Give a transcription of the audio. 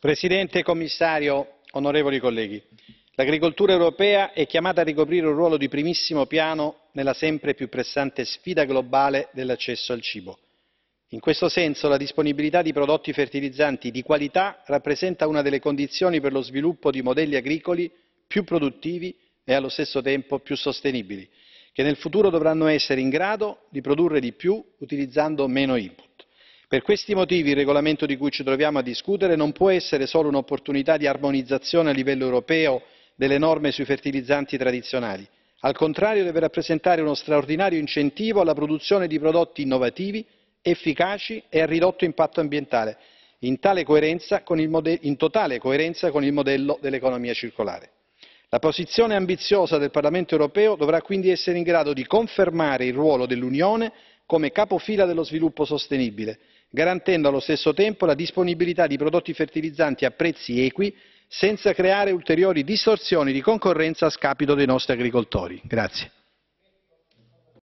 signor presidente commissario onorevoli colleghi l'agricoltura europea è chiamata a ricoprire un ruolo di primissimo piano nella sempre più pressante sfida globale dell'accesso al cibo. in questo senso la disponibilità di prodotti fertilizzanti di qualità rappresenta una delle condizioni per lo sviluppo di modelli agricoli più produttivi e allo stesso tempo più sostenibili che nel futuro dovranno essere in grado di produrre di più utilizzando meno input. Per questi motivi il regolamento di cui ci troviamo a discutere non può essere solo un'opportunità di armonizzazione a livello europeo delle norme sui fertilizzanti tradizionali, al contrario deve rappresentare uno straordinario incentivo alla produzione di prodotti innovativi, efficaci e a ridotto impatto ambientale, in, in totale coerenza con il modello dell'economia circolare. La posizione ambiziosa del Parlamento europeo dovrà quindi essere in grado di confermare il ruolo dell'Unione come capofila dello sviluppo sostenibile, garantendo allo stesso tempo la disponibilità di prodotti fertilizzanti a prezzi equi senza creare ulteriori distorsioni di concorrenza a scapito dei nostri agricoltori.